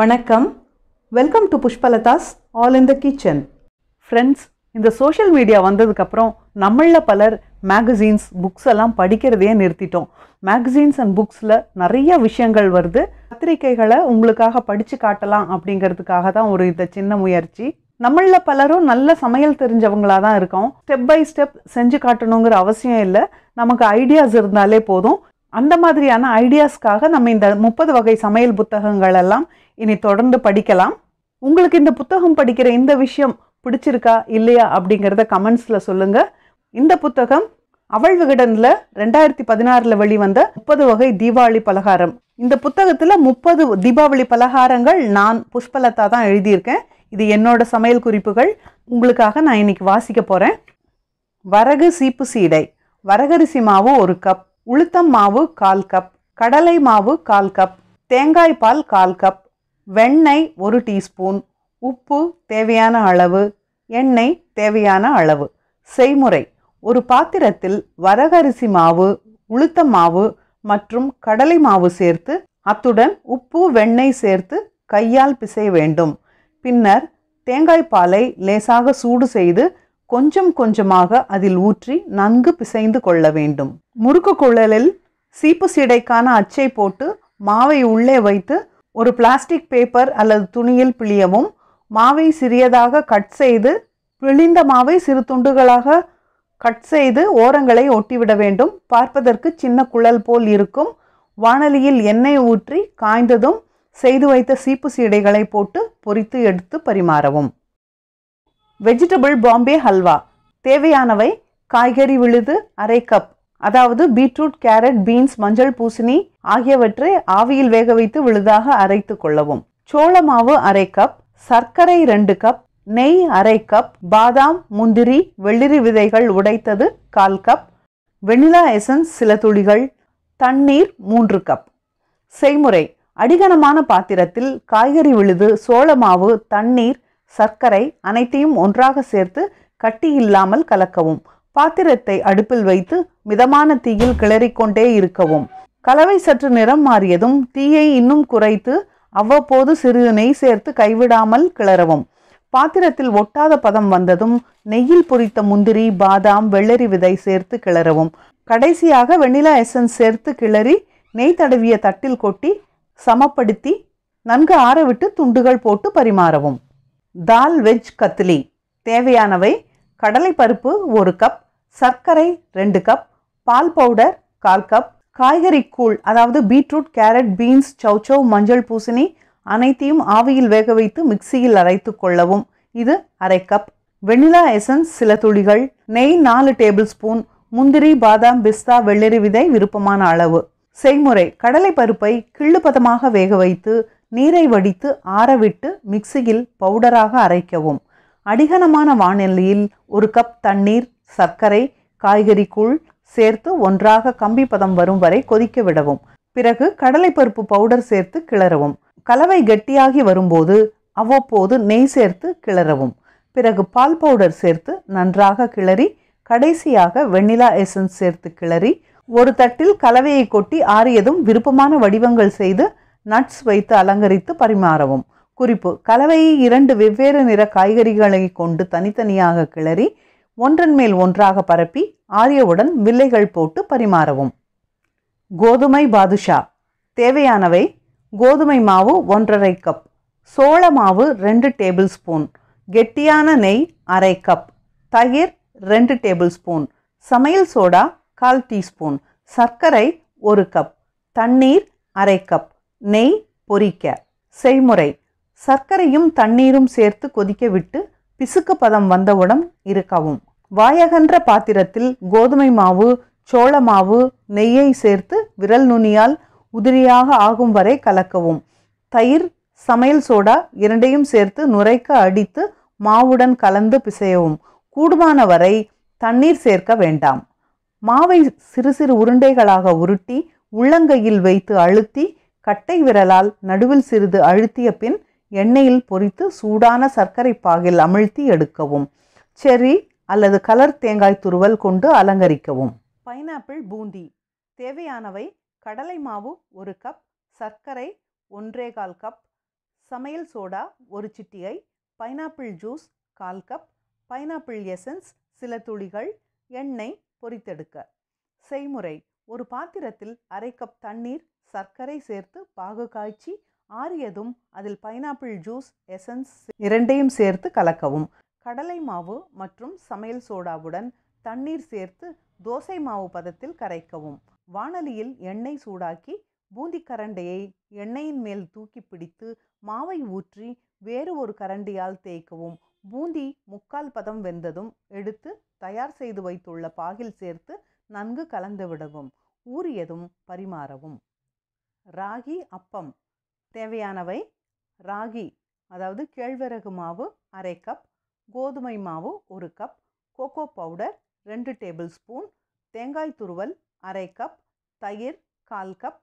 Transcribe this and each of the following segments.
வணக்கம் welcome to Pushpalatha's all in the kitchen friends இந்த social media வந்ததுக்கப்புறம் நம்மளில் பலர் மேகசீன்ஸ் புக்ஸ் எல்லாம் படிக்கிறதையே நிறுத்திட்டோம் மேகசீன்ஸ் அண்ட் புக்ஸில் நிறைய விஷயங்கள் வருது பத்திரிகைகளை உங்களுக்காக படித்து காட்டலாம் அப்படிங்கிறதுக்காக தான் ஒரு இந்த சின்ன முயற்சி நம்மளில் பலரும் நல்ல சமையல் தெரிஞ்சவங்களாக தான் இருக்கோம் ஸ்டெப் பை ஸ்டெப் செஞ்சு காட்டணுங்கிற அவசியம் இல்லை நமக்கு ஐடியாஸ் இருந்தாலே போதும் அந்த மாதிரியான ஐடியாஸ்க்காக நம்ம இந்த முப்பது வகை சமையல் புத்தகங்கள் எல்லாம் இனி தொடர்ந்து படிக்கலாம் உங்களுக்கு இந்த புத்தகம் படிக்கிற இந்த விஷயம் பிடிச்சிருக்கா இல்லையா அப்படிங்கிறத கமெண்ட்ஸில் சொல்லுங்கள் இந்த புத்தகம் அவள் விகடனில் ரெண்டாயிரத்தி பதினாறில் வெளிவந்த முப்பது வகை தீபாவளி பலகாரம் இந்த புத்தகத்தில் முப்பது தீபாவளி பலகாரங்கள் நான் புஷ்பலதா தான் எழுதியிருக்கேன் இது என்னோட சமையல் குறிப்புகள் உங்களுக்காக நான் இன்னைக்கு வாசிக்க போகிறேன் வரகு சீப்பு சீடை வரகரிசி மாவு ஒரு கப் உளுத்தம் மாவு கால் கப் கடலை மாவு கால் கப் தேங்காய் பால் கால் கப் வெண்ணெய் ஒரு டீஸ்பூன் உப்பு தேவையான அளவு எண்ணெய் தேவையான அளவு செய்முறை ஒரு பாத்திரத்தில் வரகரிசி மாவு உளுத்த மாவு மற்றும் கடலை மாவு சேர்த்து அத்துடன் உப்பு வெண்ணெய் சேர்த்து கையால் பிசைய வேண்டும் பின்னர் தேங்காய் பாலை லேசாக சூடு செய்து கொஞ்சம் கொஞ்சமாக அதில் ஊற்றி நன்கு பிசைந்து கொள்ள வேண்டும் முறுக்கு குழலில் சீப்பு சீடைக்கான அச்சை போட்டு மாவை உள்ளே வைத்து ஒரு பிளாஸ்டிக் பேப்பர் அல்லது துணியில் பிழியவும் மாவை சிறியதாக கட் செய்து பிழிந்த மாவை சிறு துண்டுகளாக கட் செய்து ஓரங்களை ஒட்டிவிட வேண்டும் பார்ப்பதற்கு சின்ன குழல் போல் இருக்கும் வானலியில் எண்ணெய் ஊற்றி காய்ந்ததும் செய்து வைத்த சீப்பு சீடைகளை போட்டு பொறித்து எடுத்து பரிமாறவும் வெஜிடபிள் பாம்பே ஹல்வா தேவையானவை காய்கறி விழுது அரை கப் அதாவது பீட்ரூட் கேரட் பீன்ஸ் மஞ்சள் பூசணி ஆகியவற்றை ஆவியில் வேக வைத்து விழுதாக அரைத்து கொள்ளவும் சோள மாவு அரை கப் சர்க்கரை ரெண்டு கப் நெய் அரை கப் பாதாம் முந்திரி வெள்ளிரி விதைகள் உடைத்தது கால் கப் வெனிலா எசன்ஸ் சில துளிகள் தண்ணீர் மூன்று கப் செய்முறை அடிகனமான பாத்திரத்தில் காய்கறி விழுது சோள மாவு தண்ணீர் சர்க்கரை அனைத்தையும் ஒன்றாக சேர்த்து கட்டி இல்லாமல் கலக்கவும் பாத்திரத்தை அடுப்பில் வைத்து மிதமான தீயில் கிளறிக்கொண்டே இருக்கவும் கலவை சற்று நிறம் மாறியதும் தீயை இன்னும் குறைத்து அவ்வப்போது சிறிது நெய் சேர்த்து கைவிடாமல் கிளறவும் பாத்திரத்தில் ஒட்டாத பதம் வந்ததும் நெய்யில் பொரித்த முந்திரி பாதாம் வெள்ளரி விதை சேர்த்து கிளறவும் கடைசியாக வெண்ணிலா எசன்ஸ் சேர்த்து கிளறி நெய் தடவிய தட்டில் கொட்டி சமப்படுத்தி நன்கு ஆறவிட்டு துண்டுகள் போட்டு பரிமாறவும் தால் வெஜ் கத்லி தேவையானவை கடலை பருப்பு ஒரு கப் சர்க்கரை ரெண்டு கப் பால் பவுடர் கால் கப் காய்கறி கூழ் அதாவது பீட்ரூட் கேரட் பீன்ஸ் சவ் மஞ்சள் பூசணி அனைத்தையும் ஆவியில் வேக வைத்து மிக்சியில் அரைத்து கொள்ளவும் இது அரை கப் வெண்ணிலா எசன்ஸ் சில துளிகள் நெய் நாலு டேபிள் ஸ்பூன் முந்திரி பாதாம் பிஸ்தா வெள்ளரி விதை விருப்பமான அளவு செய்முறை கடலை பருப்பை கிள்ளுபதமாக வேக வைத்து நீரை வடித்து ஆறவிட்டு மிக்சியில் பவுடராக அரைக்கவும் அடிகனமான வானிலையில் ஒரு கப் தண்ணீர் சர்க்கரை காய்கறி கூழ் சேர்த்து ஒன்றாக கம்பி பதம் வரும் வரை கொதிக்க விடவும் பிறகு கடலைப்பருப்பு பவுடர் சேர்த்து கிளறவும் கலவை கெட்டியாகி வரும்போது அவ்வப்போது நெய் சேர்த்து கிளறவும் பிறகு பால் பவுடர் சேர்த்து நன்றாக கிளறி கடைசியாக வெண்ணிலா எசன்ஸ் சேர்த்து கிளறி ஒரு தட்டில் கலவையை கொட்டி ஆறியதும் விருப்பமான வடிவங்கள் செய்து நட்ஸ் வைத்து அலங்கரித்து பரிமாறவும் குறிப்பு கலவையை இரண்டு வெவ்வேறு நிற காய்கறிகளை கொண்டு தனித்தனியாக கிளறி ஒன்றன் மேல் ஒன்றாக பரப்பி ஆரியவுடன் வில்லைகள் போட்டு பரிமாறவும் கோதுமை பாதுஷா தேவையானவை கோதுமை மாவு ஒன்றரை கப் சோள மாவு ரெண்டு டேபிள் ஸ்பூன் கெட்டியான நெய் அரை கப் தயிர் ரெண்டு டேபிள் ஸ்பூன் சமையல் சோடா கால் டீஸ்பூன் சர்க்கரை ஒரு கப் தண்ணீர் அரை கப் நெய் பொரிக்க செய்முறை சர்க்கரையும் தண்ணீரும் சேர்த்து கொதிக்க விட்டு பிசுக்கு பதம் வந்தவுடன் இருக்கவும் வாயகன்ற பாத்திரத்தில் கோதுமை மாவு சோள மாவு நெய்யை சேர்த்து விரல் நுனியால் உதிரியாக ஆகும் வரை கலக்கவும் தயிர் சமையல் சோடா இரண்டையும் சேர்த்து நுரைக்க அடித்து மாவுடன் கலந்து பிசையவும் கூடுமான வரை தண்ணீர் சேர்க்க வேண்டாம் மாவை சிறு சிறு உருண்டைகளாக உருட்டி உள்ளங்கையில் வைத்து அழுத்தி கட்டை விரலால் நடுவில் சிறிது அழுத்திய பின் எண்ணெயில் பொறித்து சூடான சர்க்கரை பாகில் அமிழ்த்தி எடுக்கவும் செரி அல்லது கலர் தேங்காய் துருவல் கொண்டு அலங்கரிக்கவும் பைனாப்பிள் பூந்தி தேவையானவை கடலை மாவு ஒரு கப் சர்க்கரை ஒன்றே கால் கப் சமையல் சோடா ஒரு சிட்டிகை பைனாப்பிள் ஜூஸ் கால் கப் பைனாப்பிள் எசன்ஸ் சில துளிகள் எண்ணெய் பொரித்தெடுக்க செய்முறை ஒரு பாத்திரத்தில் அரை கப் தண்ணீர் சர்க்கரை சேர்த்து பாகு காய்ச்சி ஆறியதும் அதில் பைனாப்பிள் ஜூஸ் எசன்ஸ் இரண்டையும் சேர்த்து கலக்கவும் கடலை மாவு மற்றும் சமையல் சோடாவுடன் தண்ணீர் சேர்த்து தோசை மாவு பதத்தில் கரைக்கவும் வானலியில் எண்ணெய் சூடாக்கி பூந்தி கரண்டையை எண்ணெயின் மேல் தூக்கி பிடித்து மாவை ஊற்றி வேறு ஒரு கரண்டியால் தேய்க்கவும் பூந்தி முக்கால் பதம் வெந்ததும் எடுத்து தயார் செய்து வைத்துள்ள பாகில் சேர்த்து நன்கு கலந்து விடவும் ஊறியதும் பரிமாறவும் ராகி அப்பம் தேவையானவை ராகி அதாவது கேழ்வரகு மாவு அரை கப் கோதுமை மாவு ஒரு கப் கோகோ பவுடர் ரெண்டு டேபிள் ஸ்பூன் தேங்காய் துருவல் அரை கப் தயிர் கால் கப்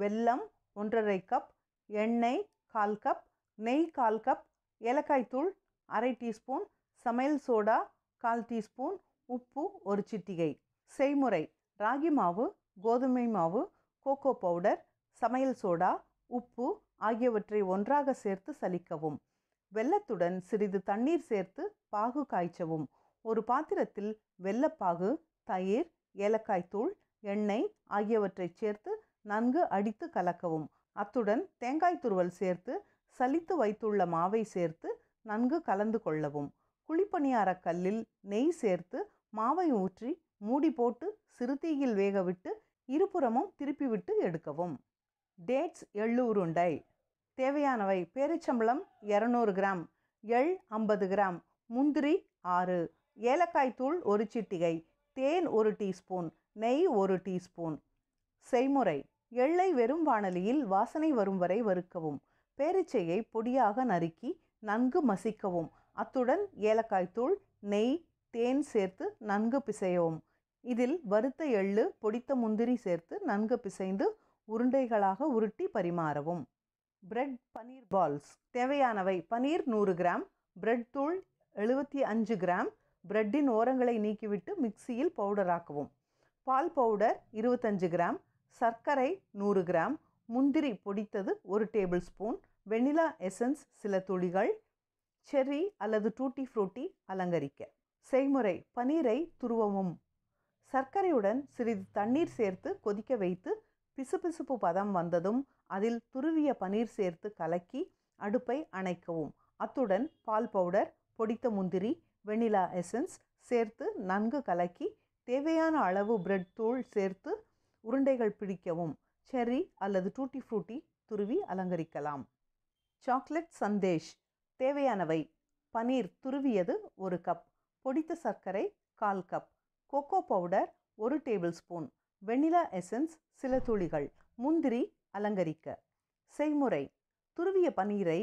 வெல்லம் ஒன்றரை கப் எண்ணெய் கால் கப் நெய் கால் கப் ஏலக்காய் தூள் அரை டீஸ்பூன் சமையல் சோடா கால் டீஸ்பூன் உப்பு ஒரு சிட்டிகை செய்முறை ராகி மாவு கோதுமை மாவு கோகோ பவுடர் சமையல் சோடா உப்பு ஆகியவற்றை ஒன்றாக சேர்த்து சலிக்கவும் வெள்ளத்துடன் சிறிது தண்ணீர் சேர்த்து பாகு காய்ச்சவும் ஒரு பாத்திரத்தில் வெள்ளப்பாகு தயிர் ஏலக்காய் தூள் எண்ணெய் ஆகியவற்றை சேர்த்து நன்கு அடித்து கலக்கவும் அத்துடன் தேங்காய் துருவல் சேர்த்து சலித்து வைத்துள்ள மாவை சேர்த்து நன்கு கலந்து கொள்ளவும் குழிப்பணியார கல்லில் நெய் சேர்த்து மாவை ஊற்றி மூடி போட்டு சிறுதீயில் வேகவிட்டு இருபுறமும் திருப்பிவிட்டு எடுக்கவும் டேட்ஸ் எள்ளு உருண்டை தேவையானவை பேரிச்சம்பளம் இரநூறு கிராம் எள் ஐம்பது கிராம் முந்திரி ஆறு ஏலக்காய் தூள் ஒரு சிட்டிகை தேன் ஒரு டீஸ்பூன் நெய் ஒரு டீஸ்பூன் செய்முறை எள்ளை வெறும் வாணலியில் வாசனை வரும் வரை வறுக்கவும் பேரிச்சையை பொடியாக நறுக்கி நன்கு மசிக்கவும் அத்துடன் ஏலக்காய் தூள் நெய் தேன் சேர்த்து நன்கு பிசையவும் இதில் வறுத்த எள்ளு பொடித்த முந்திரி சேர்த்து நன்கு பிசைந்து உருண்டைகளாக உருட்டி பரிமாறவும் பிரெட் பனீர் பால்ஸ் தேவையானவை பனீர் நூறு கிராம் பிரெட் தூள் எழுபத்தி அஞ்சு கிராம் பிரெட்டின் ஓரங்களை நீக்கிவிட்டு மிக்சியில் பவுடராக்கவும் பால் பவுடர் இருபத்தஞ்சு கிராம் சர்க்கரை நூறு கிராம் முந்திரி பொடித்தது ஒரு டேபிள் ஸ்பூன் வெனிலா எசன்ஸ் சில துளிகள் செர்ரி அல்லது டூட்டி ஃப்ரூட்டி அலங்கரிக்க செய்முறை பனீரை துருவமும் சர்க்கரையுடன் சிறிது தண்ணீர் சேர்த்து கொதிக்க வைத்து பிசுபிசுப்பு பதம் வந்ததும் அதில் துருவிய பன்னீர் சேர்த்து கலக்கி அடுப்பை அணைக்கவும் அத்துடன் பால் பவுடர் பொடித்த முந்திரி வெண்ணிலா எசன்ஸ் சேர்த்து நன்கு கலக்கி தேவையான அளவு பிரெட் தூள் சேர்த்து உருண்டைகள் பிடிக்கவும் செர்ரி அல்லது டூட்டி ஃப்ரூட்டி துருவி அலங்கரிக்கலாம் சாக்லேட் சந்தேஷ் தேவையானவை பனீர் துருவியது ஒரு கப் பொடித்த சர்க்கரை கால் கப் கொக்கோ பவுடர் ஒரு டேபிள் ஸ்பூன் வெண்ணிலா எசன்ஸ் சில துளிகள் முந்திரி அலங்கரிக்க செய்முறை துருவிய பன்னீரை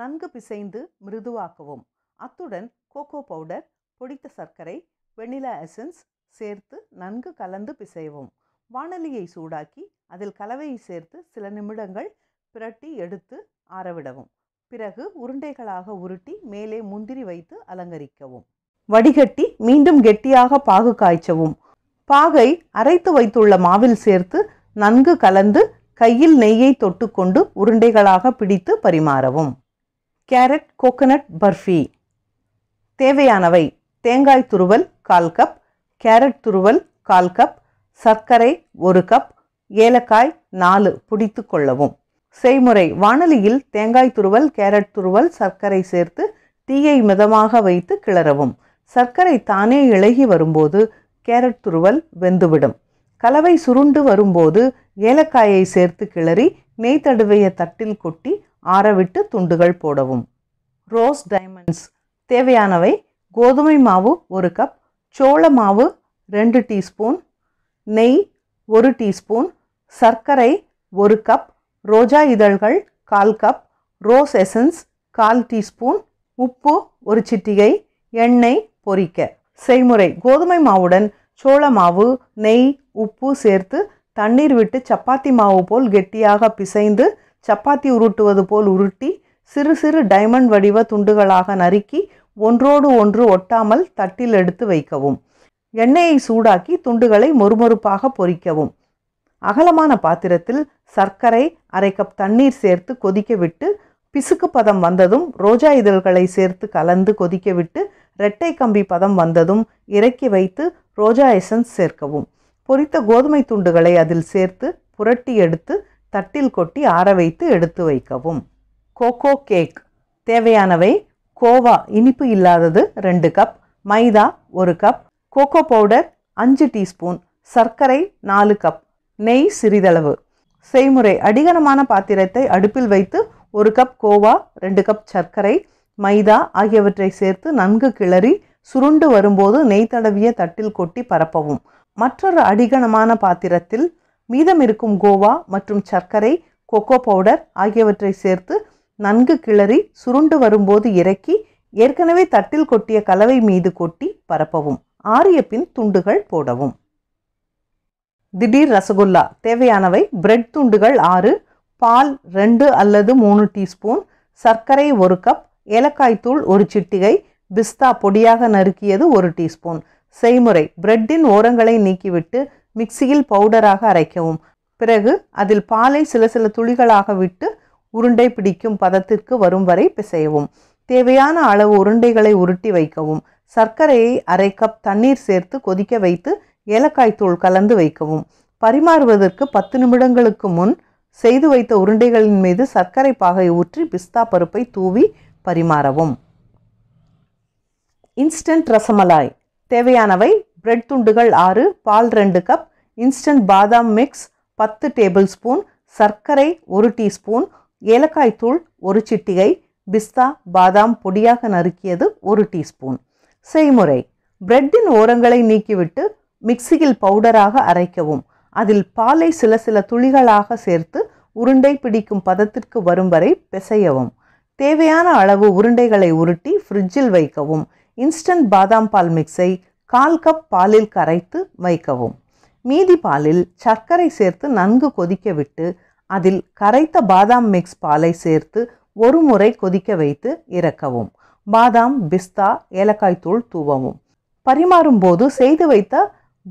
நன்கு பிசைந்து மிருதுவாக்கவும் அத்துடன் கோகோ பவுடர் பொடித்த சர்க்கரை வெண்ணிலா எசன்ஸ் சேர்த்து நன்கு கலந்து பிசையவும் வானலியை சூடாக்கி அதில் கலவையை சேர்த்து சில நிமிடங்கள் பிரட்டி எடுத்து ஆறவிடவும் பிறகு உருண்டைகளாக உருட்டி மேலே முந்திரி வைத்து அலங்கரிக்கவும் வடிகட்டி மீண்டும் கெட்டியாக பாகு காய்ச்சவும் பாகை அரைத்து வைத்துள்ள மாவில் சேர்த்து நன்கு கலந்து கையில் நெய்யை தொட்டுக்கொண்டு உருண்டைகளாக பிடித்து பரிமாறவும் கேரட் கோகனட் பர்ஃபி தேவையானவை தேங்காய் துருவல் கால் கப் கேரட் துருவல் கால் கப் சர்க்கரை ஒரு கப் ஏலக்காய் நாலு பிடித்து கொள்ளவும் செய்முறை வானொலியில் தேங்காய் துருவல் கேரட் துருவல் சர்க்கரை சேர்த்து தீயை மிதமாக வைத்து கிளறவும் சர்க்கரை தானே இழகி வரும்போது கேரட் துருவல் வெந்துவிடும் கலவை சுருண்டு வரும்போது ஏலக்காயை சேர்த்து கிளறி நெய் தடுவைய தட்டில் கொட்டி ஆறவிட்டு துண்டுகள் போடவும் ரோஸ் டைமண்ட்ஸ் தேவையானவை கோதுமை மாவு ஒரு கப் சோள மாவு ரெண்டு டீஸ்பூன் நெய் ஒரு டீஸ்பூன் சர்க்கரை ஒரு கப் ரோஜா இதழ்கள் கால் கப் ரோஸ் எசன்ஸ் கால் டீஸ்பூன் உப்பு ஒரு சிட்டிகை எண்ணெய் பொரிக்க செய்முறை கோதுமை மாவுடன் சோள மாவு நெய் உப்பு சேர்த்து தண்ணீர் விட்டு சப்பாத்தி மாவு போல் கெட்டியாக பிசைந்து சப்பாத்தி உருட்டுவது போல் உருட்டி சிறு சிறு டைமண்ட் வடிவ துண்டுகளாக நறுக்கி ஒன்றோடு ஒன்று ஒட்டாமல் தட்டில் எடுத்து வைக்கவும் எண்ணெயை சூடாக்கி துண்டுகளை மொறுமொறுப்பாக பொறிக்கவும் அகலமான பாத்திரத்தில் சர்க்கரை அரை கப் தண்ணீர் சேர்த்து கொதிக்க விட்டு பிசுக்கு பதம் வந்ததும் ரோஜா இதழ்களை சேர்த்து கலந்து கொதிக்க விட்டு இரட்டை கம்பி பதம் வந்ததும் இறக்கி வைத்து ரோஜா எசன்ஸ் சேர்க்கவும் பொரித்த கோதுமை துண்டுகளை அதில் சேர்த்து புரட்டி எடுத்து தட்டில் கொட்டி ஆற வைத்து எடுத்து வைக்கவும் கோகோ கேக் தேவையானவை கோவா இனிப்பு இல்லாதது ரெண்டு கப் மைதா ஒரு கப் கோகோ பவுடர் அஞ்சு டீஸ்பூன் சர்க்கரை நாலு கப் நெய் சிறிதளவு செய்முறை அடிகனமான பாத்திரத்தை அடுப்பில் வைத்து ஒரு கப் கோவா ரெண்டு கப் சர்க்கரை மைதா ஆகியவற்றை சேர்த்து நன்கு கிளறி சுருண்டு வரும்போது நெய் தடவிய தட்டில் கொட்டி பரப்பவும் மற்றொரு அடிகணமான பாத்திரத்தில் மீதம் இருக்கும் கோவா மற்றும் சர்க்கரை கொக்கோ பவுடர் ஆகியவற்றை சேர்த்து நன்கு கிளறி சுருண்டு வரும்போது இறக்கி ஏற்கனவே தட்டில் கொட்டிய கலவை மீது கொட்டி பரப்பவும் ஆறிய பின் துண்டுகள் போடவும் திடீர் ரசகுல்லா தேவையானவை பிரெட் துண்டுகள் ஆறு பால் ரெண்டு அல்லது மூணு டீஸ்பூன் சர்க்கரை ஒரு கப் ஏலக்காய் தூள் ஒரு சிட்டிகை பிஸ்தா பொடியாக நறுக்கியது ஒரு டீஸ்பூன் செய்முறை பிரெட்டின் ஓரங்களை நீக்கிவிட்டு மிக்சியில் பவுடராக அரைக்கவும் பிறகு அதில் பாலை சில சில துளிகளாக விட்டு உருண்டை பிடிக்கும் பதத்திற்கு வரும் வரை பிசையவும் தேவையான அளவு உருண்டைகளை உருட்டி வைக்கவும் சர்க்கரையை அரை கப் தண்ணீர் சேர்த்து கொதிக்க வைத்து ஏலக்காய் தூள் கலந்து வைக்கவும் பரிமாறுவதற்கு பத்து நிமிடங்களுக்கு முன் செய்து வைத்த உருண்டைகளின் மீது சர்க்கரை பாகை ஊற்றி பிஸ்தா பருப்பை தூவி பரிமாறவும் இன்ஸ்டன்ட் ரசமலாய் தேவையானவை பிரெட் துண்டுகள் ஆறு பால் ரெண்டு கப் இன்ஸ்டன்ட் பாதாம் மிக்ஸ் பத்து டேபிள் ஸ்பூன் சர்க்கரை ஒரு டீஸ்பூன் ஏலக்காய் தூள் ஒரு சிட்டிகை பிஸ்தா பாதாம் பொடியாக நறுக்கியது ஒரு டீஸ்பூன் செய்முறை பிரெட்டின் ஓரங்களை நீக்கிவிட்டு மிக்சியில் பவுடராக அரைக்கவும் அதில் பாலை சில சில துளிகளாக சேர்த்து உருண்டை பிடிக்கும் பதத்திற்கு வரும் வரை பிசையவும் தேவையான அளவு உருண்டைகளை உருட்டி ஃப்ரிட்ஜில் வைக்கவும் இன்ஸ்டன்ட் பாதாம் பால் மிக்ஸை கால் கப் பாலில் கரைத்து வைக்கவும் மீதி பாலில் சர்க்கரை சேர்த்து நன்கு கொதிக்க விட்டு அதில் கரைத்த பாதாம் மிக்ஸ் பாலை சேர்த்து ஒரு முறை கொதிக்க வைத்து இறக்கவும் பாதாம் பிஸ்தா ஏலக்காய் தூள் தூவவும் பரிமாறும் போது செய்து வைத்த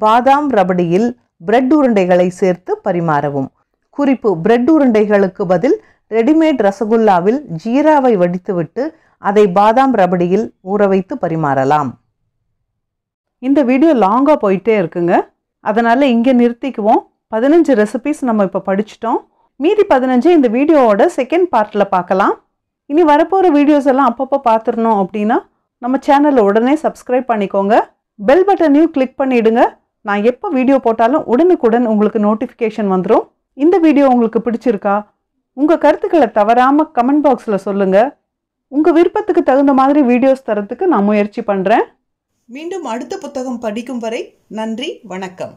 பாதாம் ரபடியில் பிரெட் உருண்டைகளை சேர்த்து பரிமாறவும் குறிப்பு பிரெட் உருண்டைகளுக்கு பதில் ரெடிமேட் ரசகுல்லாவில் ஜீராவை வடித்துவிட்டு அதை பாதாம் ரபடியில் ஊற வைத்து பரிமாறலாம் இந்த வீடியோ லாங்காக போயிட்டே இருக்குங்க அதனால் இங்கே நிறுத்திக்குவோம் பதினஞ்சு ரெசிபிஸ் நம்ம இப்போ படிச்சிட்டோம் மீதி பதினஞ்சு இந்த வீடியோவோட செகண்ட் பார்ட்டில் பார்க்கலாம் இனி வரப்போகிற வீடியோஸ் எல்லாம் அப்பப்போ பார்த்துடணும் அப்படின்னா நம்ம சேனலை உடனே சப்ஸ்கிரைப் பண்ணிக்கோங்க பெல் பட்டனையும் கிளிக் பண்ணிவிடுங்க நான் எப்போ வீடியோ போட்டாலும் உடனுக்குடன் உங்களுக்கு நோட்டிஃபிகேஷன் வந்துடும் இந்த வீடியோ உங்களுக்கு பிடிச்சிருக்கா உங்கள் கருத்துக்களை தவறாமல் கமெண்ட் பாக்ஸில் சொல்லுங்கள் உங்கள் விருப்பத்துக்கு தகுந்த மாதிரி வீடியோஸ் தரத்துக்கு நான் முயற்சி பண்ணுறேன் மீண்டும் அடுத்த புத்தகம் படிக்கும் வரை நன்றி வணக்கம்